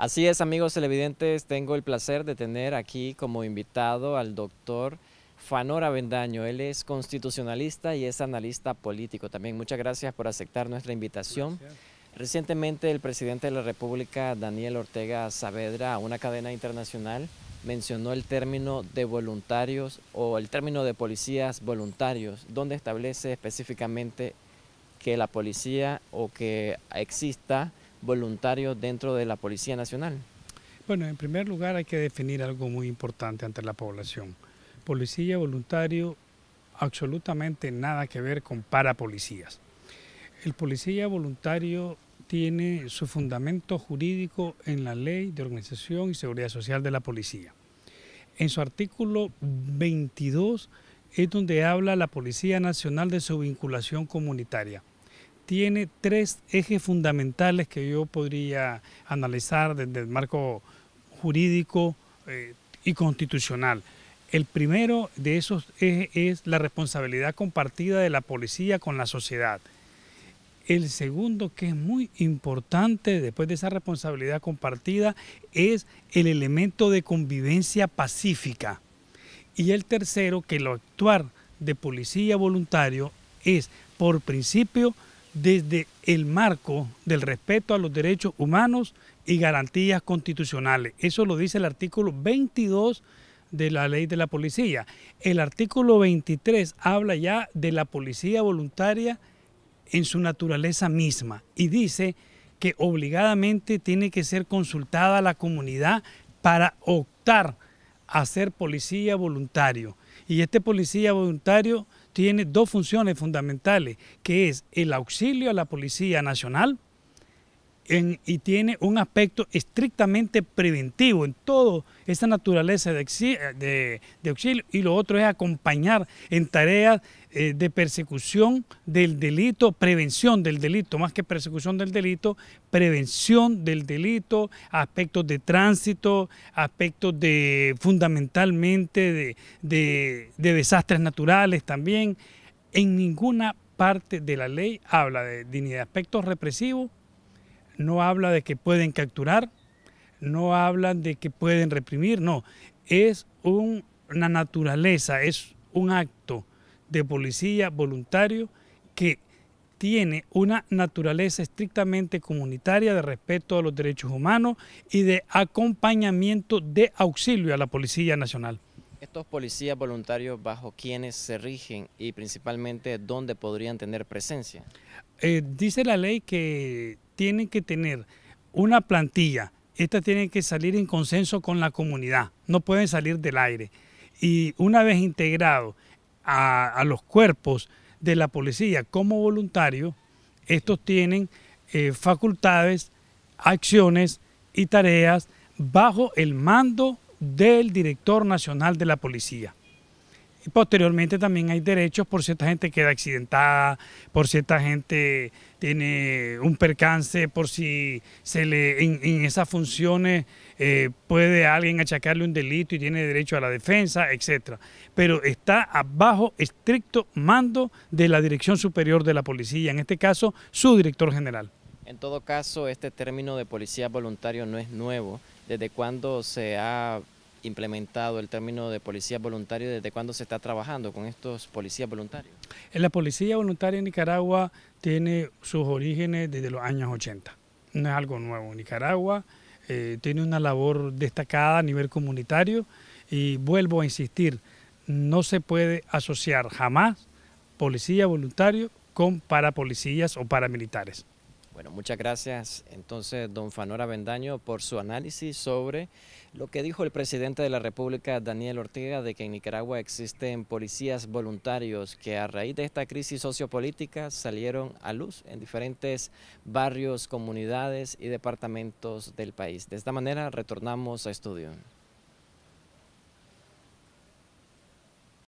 Así es, amigos televidentes, tengo el placer de tener aquí como invitado al doctor Fanora Avendaño. Él es constitucionalista y es analista político también. Muchas gracias por aceptar nuestra invitación. Recientemente el presidente de la República, Daniel Ortega Saavedra, a una cadena internacional, mencionó el término de voluntarios o el término de policías voluntarios, donde establece específicamente que la policía o que exista voluntarios dentro de la Policía Nacional? Bueno, en primer lugar hay que definir algo muy importante ante la población. Policía voluntario absolutamente nada que ver con parapolicías. El policía voluntario tiene su fundamento jurídico en la Ley de Organización y Seguridad Social de la Policía. En su artículo 22 es donde habla la Policía Nacional de su vinculación comunitaria tiene tres ejes fundamentales que yo podría analizar desde el marco jurídico eh, y constitucional. El primero de esos ejes es la responsabilidad compartida de la policía con la sociedad. El segundo, que es muy importante después de esa responsabilidad compartida, es el elemento de convivencia pacífica. Y el tercero, que lo actuar de policía voluntario es, por principio, desde el marco del respeto a los derechos humanos y garantías constitucionales. Eso lo dice el artículo 22 de la ley de la policía. El artículo 23 habla ya de la policía voluntaria en su naturaleza misma y dice que obligadamente tiene que ser consultada la comunidad para optar a ser policía voluntario. Y este policía voluntario tiene dos funciones fundamentales, que es el auxilio a la Policía Nacional y tiene un aspecto estrictamente preventivo en toda esa naturaleza de, auxilio y lo otro es acompañar en tareas eh, de persecución del delito, prevención del delito, más que persecución del delito, prevención del delito, aspectos de tránsito, aspectos de fundamentalmente de, desastres naturales también. En ninguna parte de la ley habla de, de aspectos represivos no habla de que pueden capturar, no hablan de que pueden reprimir, no, es una naturaleza, es un acto de policía voluntario que tiene una naturaleza estrictamente comunitaria de respeto a los derechos humanos y de acompañamiento de auxilio a la Policía Nacional. Estos policías voluntarios, ¿bajo quiénes se rigen y principalmente dónde podrían tener presencia? Eh, dice la ley que tienen que tener una plantilla. Esta tiene que salir en consenso con la comunidad, no pueden salir del aire. Y una vez integrado a, los cuerpos de la policía como voluntarios, estos tienen eh, facultades, acciones y tareas bajo el mando del director nacional de la policía. Y posteriormente también hay derechos por si esta gente queda accidentada, por si esta gente tiene un percance, por si se le en, esas funciones eh, puede alguien achacarle un delito y tiene derecho a la defensa, etcétera. Pero está bajo estricto mando de la Dirección Superior de la Policía, en este caso su director general. En todo caso, este término de policía voluntario no es nuevo desde cuándo se ha implementado el término de policía voluntario, desde cuándo se está trabajando con estos policías voluntarios. La policía voluntaria en Nicaragua tiene sus orígenes desde los años 80, no es algo nuevo. en Nicaragua eh, tiene una labor destacada a nivel comunitario y vuelvo a insistir, no se puede asociar jamás policía voluntario con parapolicías o paramilitares. Bueno, muchas gracias entonces, don Fanora Vendaño, por su análisis sobre lo que dijo el presidente de la República, Daniel Ortega, de que en Nicaragua existen policías voluntarios que a raíz de esta crisis sociopolítica salieron a luz en diferentes barrios, comunidades y departamentos del país. De esta manera retornamos a estudio.